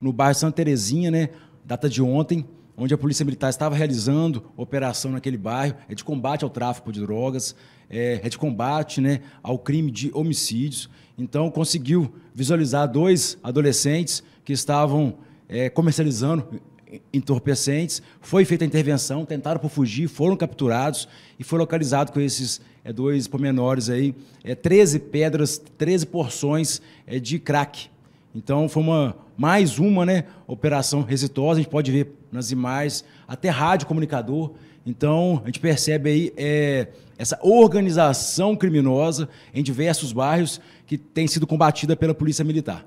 no bairro Santa Terezinha, né? Data de ontem, onde a Polícia Militar estava realizando operação naquele bairro, é de combate ao tráfico de drogas, é, é de combate né, ao crime de homicídios. Então, conseguiu visualizar dois adolescentes que estavam é, comercializando entorpecentes. Foi feita a intervenção, tentaram por fugir, foram capturados e foi localizado com esses é, dois pormenores aí, é, 13 pedras, 13 porções é, de crack. Então, foi uma mais uma né, operação exitosa. a gente pode ver nas imagens, até rádio comunicador. Então, a gente percebe aí é, essa organização criminosa em diversos bairros que tem sido combatida pela Polícia Militar.